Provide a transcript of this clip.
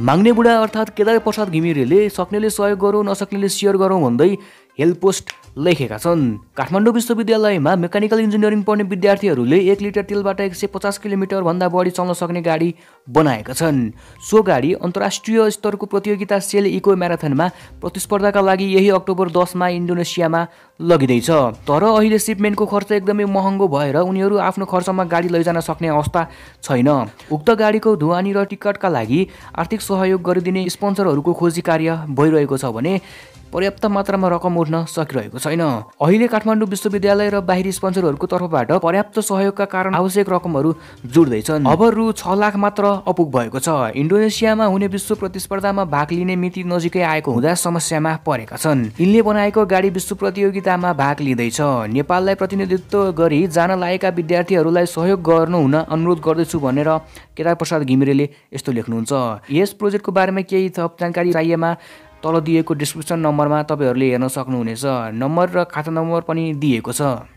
माग्ने बुढा अर्थात् केदार प्रसाद घिमिरेले सक्नेले सहयोग गरौँ नसक्नेले सेयर गरौँ भन्दै हेल्प पोस्ट लेखेका छन् काठमाडौँ विश्वविद्यालयमा मेकानिकल इन्जिनियरिङ पढ्ने विद्यार्थीहरूले एक लिटर तेलबाट एक सय पचास किलोमिटरभन्दा बढी चल्न सक्ने गाडी बनाएका छन् सो गाडी अन्तर्राष्ट्रिय स्तरको प्रतियोगिता सेल इको म्याराथनमा प्रतिस्पर्धाका लागि यही अक्टोबर दसमा इन्डोनेसियामा लगिँदैछ तर अहिले सिपमेन्टको खर्च एकदमै महँगो भएर उनीहरू आफ्नो खर्चमा गाडी लैजान सक्ने अवस्था छैन उक्त गाडीको धुवानी र टिकटका लागि आर्थिक सहयोग गरिदिने स्पोन्सरहरूको खोजी कार्य भइरहेको छ भने पर्याप्त मात्रामा रकम उठ्न सकिरहेको छैन अहिले काठमाडौँ विश्वविद्यालय र बाहिरी स्पोन्सरहरूको तर्फबाट पर्याप्त सहयोगका कारण आवश्यक रकमहरू जुट्दैछन् अब रु छ लाख मात्र अपुग भएको छ इन्डोनेसियामा हुने विश्व प्रतिस्पर्धामा भाग लिने मिति नजिकै आएको हुँदा समस्यामा परेका छन् यिनले बनाएको गाडी विश्व प्रतियोगितामा भाग लिँदैछ नेपाललाई प्रतिनिधित्व गरी जान लागेका विद्यार्थीहरूलाई सहयोग गर्नु हुन अनुरोध गर्दैछु भनेर केदार प्रसाद घिमिरेले यस्तो लेख्नुहुन्छ यस प्रोजेक्टको बारेमा केही थप जानकारी चाहिएमा तल दिएको डिस्क्रिप्सन नम्बरमा तपाईँहरूले हेर्न सक्नुहुनेछ नम्बर र खाता नम्बर पनि दिएको छ